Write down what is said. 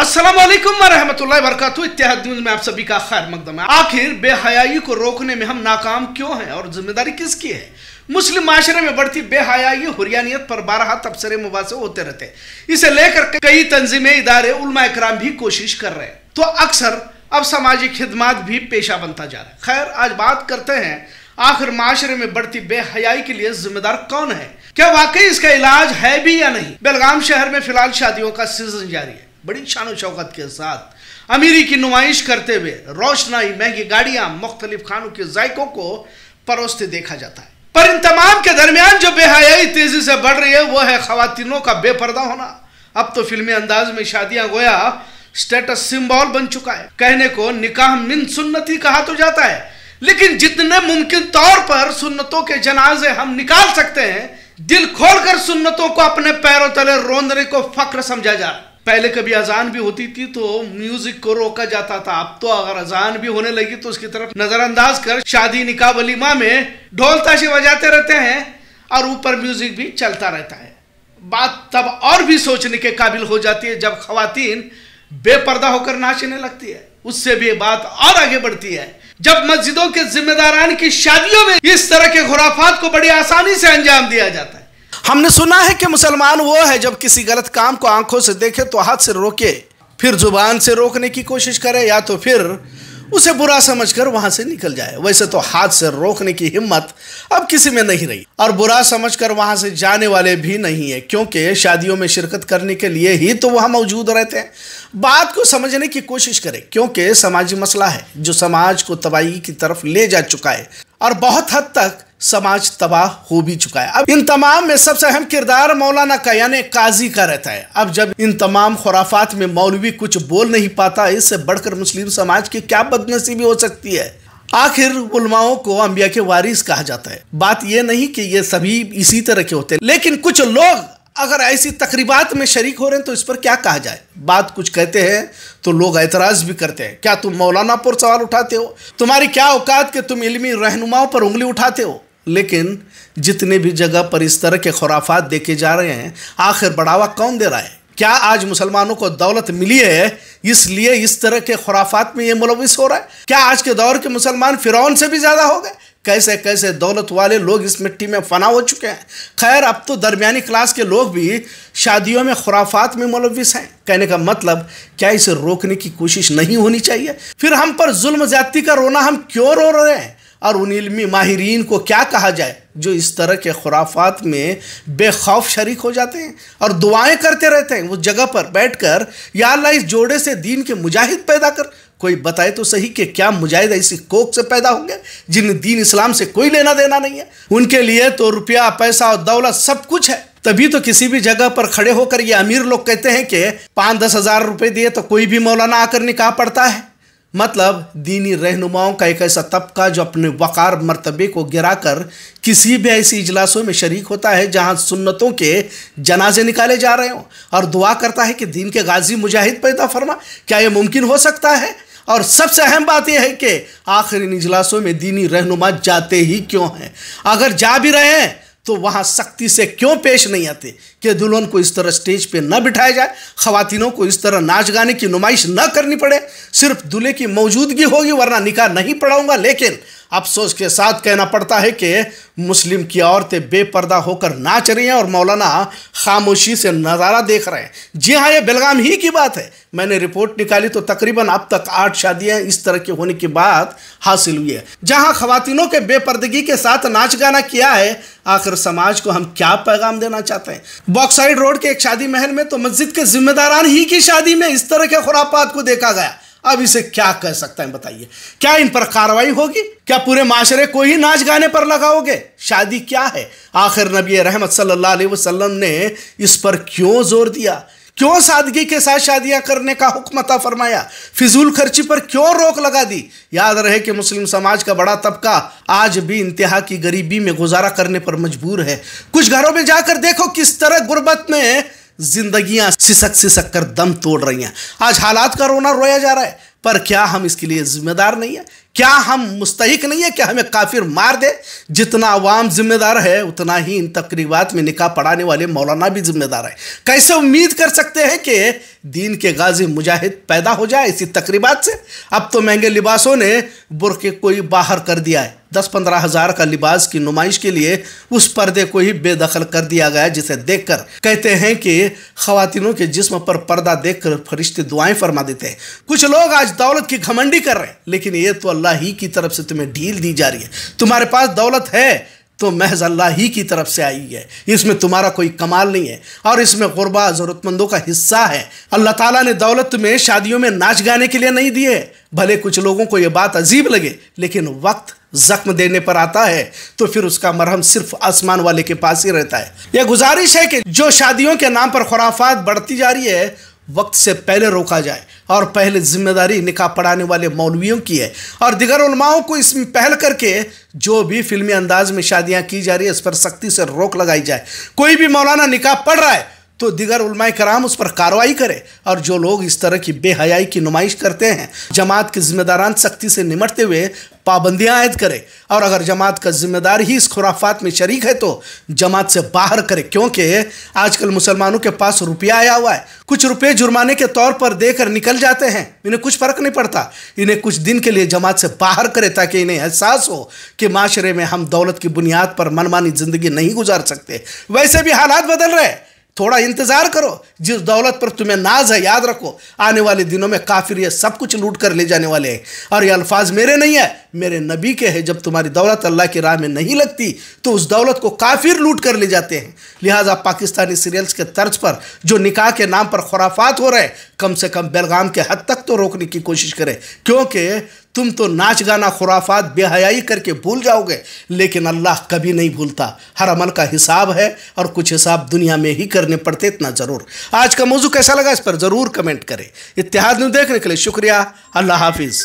असलम वरहमल वरक इतिहाद न्यूज में आप सभी का खैर मकदम है आखिर बेहयाई को रोकने में हम नाकाम क्यों हैं और जिम्मेदारी किसकी है मुस्लिम माशरे में बढ़ती बेहयाई हुरियानियत पर बारह तबसरे मुबासे होते रहते हैं इसे लेकर कई तंजीमें इदारे उलमा इक्राम भी कोशिश कर रहे हैं तो अक्सर अब सामाजिक खिदमत भी पेशा बनता जा रहा है खैर आज बात करते हैं आखिर माशरे में बढ़ती बेहयाई के लिए जिम्मेदार कौन है क्या वाकई इसका इलाज है भी या नहीं बेलगाम शहर में फिलहाल शादियों का सीजन जारी है बड़ी शान शौकत के साथ अमीरी की नुमाइश करते हुए रोशनाई महंगी गाड़ियां मुख्तलिफ खानों के जायकों को परोसते देखा जाता है पर इन तमाम के दरमियान जो बेहयाई तेजी से बढ़ रही है वह है खातिनों का बेपर्दा होना अब तो फिल्मी अंदाज में शादियां गोया स्टेटस सिंबल बन चुका है कहने को निकाह मिन सुन्नति कहा तो जाता है लेकिन जितने मुमकिन तौर पर सुन्नतों के जनाजे हम निकाल सकते हैं दिल खोलकर सुन्नतों को अपने पैरों तले रोंदने को फक्र समझा जाए पहले कभी अजान भी होती थी तो म्यूजिक को रोका जाता था अब तो अगर अजान भी होने लगी तो उसकी तरफ नजरअंदाज कर शादी निकाह वलीमा में ढोल ताशे बजाते रहते हैं और ऊपर म्यूजिक भी चलता रहता है बात तब और भी सोचने के काबिल हो जाती है जब खातन बेपर्दा होकर नाचने लगती है उससे भी बात और आगे बढ़ती है जब मस्जिदों के जिम्मेदारान की शादियों में इस तरह के खुराफात को बड़ी आसानी से अंजाम दिया जाता है हमने सुना है कि मुसलमान वो है जब किसी गलत काम को आंखों से देखे तो हाथ से रोके फिर जुबान से रोकने की कोशिश करे या तो फिर उसे बुरा समझकर वहां से निकल जाए वैसे तो हाथ से रोकने की हिम्मत अब किसी में नहीं रही और बुरा समझकर वहां से जाने वाले भी नहीं है क्योंकि शादियों में शिरकत करने के लिए ही तो वहां मौजूद रहते हैं बात को समझने की कोशिश करें क्योंकि सामाजिक मसला है जो समाज को तबाही की तरफ ले जा चुका है और बहुत हद तक समाज तबाह हो भी चुका है अब इन तमाम में सबसे अहम किरदार मौलाना का यानी काजी का रहता है अब जब इन तमाम खुराफात में मौलवी कुछ बोल नहीं पाता इससे बढ़कर मुस्लिम समाज की क्या बदनसीबी हो सकती है आखिर उलमाओं को अम्बिया के वारिस कहा जाता है बात यह नहीं कि ये सभी इसी तरह के होते हैं लेकिन कुछ लोग अगर ऐसी तकरीबात में शरीक हो रहे हैं तो इस पर क्या कहा जाए बात कुछ कहते हैं तो लोग ऐतराज भी करते हैं क्या तुम मौलाना पर सवाल उठाते हो तुम्हारी क्या औकात कि तुम इलमी रहनुमाओं पर उंगली उठाते हो लेकिन जितने भी जगह पर इस तरह के खुराफात देखे जा रहे हैं आखिर बढ़ावा कौन दे रहा है क्या आज मुसलमानों को दौलत मिली है इसलिए इस तरह के खुराफात में ये मुलविस हो रहा है क्या आज के दौर के मुसलमान फिरौन से भी ज़्यादा हो गए कैसे कैसे दौलत वाले लोग इस मिट्टी में फना हो चुके हैं खैर अब तो दरमियानी क्लास के लोग भी शादियों में खुराफात में मुलविस हैं कहने का मतलब क्या इसे रोकने की कोशिश नहीं होनी चाहिए फिर हम पर जुल्म ज्यादती का रोना हम क्यों रो रहे हैं और उन इलमी माहरीन को क्या कहा जाए जो इस तरह के खुराफात में बेखौफ शरीक हो जाते हैं और दुआएं करते रहते हैं वो जगह पर बैठ कर या अल्लाह इस जोड़े से दीन के मुजाहिद पैदा कर कोई बताए तो सही कि क्या मुजाहिद इसी कोक से पैदा होंगे जिन्हें दीन इस्लाम से कोई लेना देना नहीं है उनके लिए तो रुपया पैसा और दौलत सब कुछ है तभी तो किसी भी जगह पर खड़े होकर ये अमीर लोग कहते हैं कि पाँच दस हजार रुपये दिए तो कोई भी मौलाना आकर निकाह पड़ता है मतलब दीनी रहनुमाओं का एक ऐसा तबका जो अपने वक़ार मरतबे को गिराकर किसी भी ऐसे इजलासों में शरीक होता है जहां सुन्नतों के जनाजे निकाले जा रहे हों और दुआ करता है कि दीन के गाजी मुजाहिद पैदा फरमा क्या ये मुमकिन हो सकता है और सबसे अहम बात यह है कि आखिर इन इजलासों में दीनी रहनुमा जाते ही क्यों हैं अगर जा भी रहे हैं तो वहाँ सख्ती से क्यों पेश नहीं आते कि दुल्हन को इस तरह स्टेज पे न बिठाया जाए खातिनों को इस तरह नाच गाने की नुमाइश न करनी पड़े सिर्फ दूल्हे की मौजूदगी होगी वरना निकाह नहीं पढ़ाऊंगा लेकिन अफसोस के साथ कहना पड़ता है कि मुस्लिम की औरतें बेपर्दा होकर नाच रही हैं और मौलाना खामोशी से नज़ारा देख रहे हैं जी हाँ ये बेलगाम ही की बात है मैंने रिपोर्ट निकाली तो तकरीबन अब तक आठ शादियां इस तरह की होने की बात हासिल हुई है जहां खातिनों के बेपर्दगी के साथ नाच गाना किया है आखिर समाज को हम क्या पैगाम देना चाहते हैं बॉक्साइड रोड के एक शादी महल में तो मस्जिद के जिम्मेदारान ही की शादी में इस तरह के खुरापात को देखा गया अब इसे क्या कह सकता है बताइए क्या इन पर कार्रवाई होगी क्या पूरे माशरे को ही नाच गाने पर लगाओगे शादी क्या है आखिर नबी रहमत सल्लल्लाहु अलैहि वसल्लम ने इस पर क्यों जोर दिया क्यों सादगी के साथ शादियां करने का हुक्म अता फरमाया फिजूल खर्ची पर क्यों रोक लगा दी याद रहे कि मुस्लिम समाज का बड़ा तबका आज भी इंतहा की गरीबी में गुजारा करने पर मजबूर है कुछ घरों में जाकर देखो किस तरह गुर्बत में जिंदगियां सिसक सिसक कर दम तोड़ रही हैं आज हालात का रोना रोया जा रहा है पर क्या हम इसके लिए जिम्मेदार नहीं है क्या हम मुस्तक नहीं है कि हमें काफिर मार दे जितना अवाम जिम्मेदार है उतना ही इन तकरीबात में निकाह पढ़ाने वाले मौलाना भी जिम्मेदार है कैसे उम्मीद कर सकते हैं कि दीन के गाजी मुजाहिद पैदा हो जाए इसी तकरीबात से अब तो महंगे लिबासों ने बुरके कोई बाहर कर दिया है दस पंद्रह हजार का लिबास की नुमाइश के लिए उस पर्दे को ही बेदखल कर दिया गया जिसे देखकर कहते हैं कि खातिनों के जिस्म पर पर्दा देखकर फरिश्ते दुआएं फरमा देते हैं कुछ लोग आज दौलत की घमंडी कर रहे हैं लेकिन ये तो अल्लाह ही की तरफ से तुम्हें ढील दी जा रही है तुम्हारे पास दौलत है तो महज अल्लाह ही की तरफ से आई है इसमें तुम्हारा कोई कमाल नहीं है और इसमें गुरबा ज़रूरतमंदों का हिस्सा है अल्लाह ताला ने दौलत तुम्हें शादियों में नाच गाने के लिए नहीं दिए है भले कुछ लोगों को ये बात अजीब लगे लेकिन वक्त जख्म देने पर आता है तो फिर उसका मरहम सिर्फ आसमान वाले के पास ही रहता है यह गुजारिश है कि जो शादियों के नाम पर खुराफात बढ़ती जा रही है वक्त से पहले रोका जाए और पहले जिम्मेदारी निकाह पढ़ाने वाले मौलवियों की है और दिगर उलमाओं को इसमें पहल करके जो भी फिल्मी अंदाज में शादियां की जा रही है इस पर सख्ती से रोक लगाई जाए कोई भी मौलाना निकाह पढ़ रहा है तो दिगर उलमाए कराम उस पर कार्रवाई करे और जो लोग इस तरह की बेहयाई की नुमाइश करते हैं जमात के जिम्मेदारान सख्ती से निमटते हुए पाबंदियाँ आयद करें और अगर जमात का जिम्मेदार ही इस खुराफात में शरीक है तो जमात से बाहर करें क्योंकि आजकल मुसलमानों के पास रुपया आया हुआ है कुछ रुपये जुर्माने के तौर पर देकर निकल जाते हैं इन्हें कुछ फ़र्क नहीं पड़ता इन्हें कुछ दिन के लिए जमात से बाहर करें ताकि इन्हें एहसास हो कि माशरे में हम दौलत की बुनियाद पर मनमानी ज़िंदगी नहीं गुजार सकते वैसे भी हालात बदल रहे हैं थोड़ा इंतज़ार करो जिस दौलत पर तुम्हें नाज है याद रखो आने वाले दिनों में काफिर ये सब कुछ लूट कर ले जाने वाले हैं और ये अल्फाज मेरे नहीं है मेरे नबी के हैं जब तुम्हारी दौलत अल्लाह की राह में नहीं लगती तो उस दौलत को काफिर लूट कर ले जाते हैं लिहाजा पाकिस्तानी सीरियल्स के तर्ज पर जो निकाह के नाम पर खुराफात हो रहे कम से कम बेलगाम के हद तक तो रोकने की कोशिश करें क्योंकि तुम तो नाच गाना खुराफात बेहयाई करके भूल जाओगे लेकिन अल्लाह कभी नहीं भूलता हर अमल का हिसाब है और कुछ हिसाब दुनिया में ही करने पड़ते इतना ज़रूर आज का मौजू कैसा लगा इस पर ज़रूर कमेंट करें इतिहाद में देखने के लिए शुक्रिया अल्लाह हाफिज़